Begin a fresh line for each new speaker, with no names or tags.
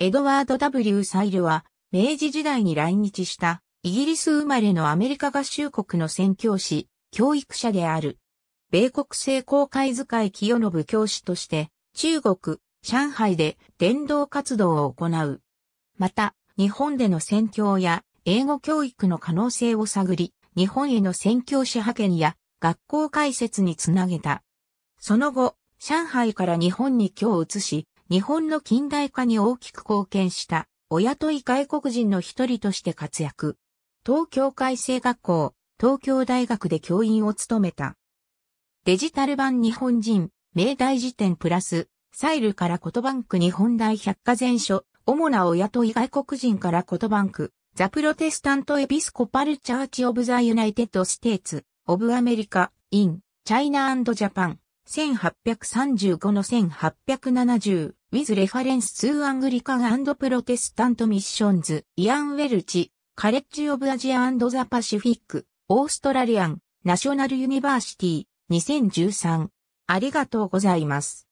エドワード・ W・ サイルは、明治時代に来
日した、イギリス生まれのアメリカ合衆国の宣教師、教育者である。米国製公会遣い清信教師として、中国、上海で伝道活動を行う。また、日本での宣教や英語教育の可能性を探り、日本への宣教師派遣や学校開設につなげた。その後、上海から日本に今日移し、日本の近代化に大きく貢献した、お雇い外国人の一人として活躍。東京海星学校、東京大学で教員を務めた。デジタル版日本人、明大辞典プラス、サイルからコトバンク日本大百科全書、主なお雇い外国人からコトバンク、ザ・プロテスタント・エビスコパル・チャーチ・オブ・ザ・ユナイテッド・ステーツ、オブ・アメリカ、イン、チャイナ・ジャパン。1835の1870、with reference to Anglican and Protestant missions, Ian Welch, College of Asia and the Pacific, Australian, National University,
2013。ありがとうございます。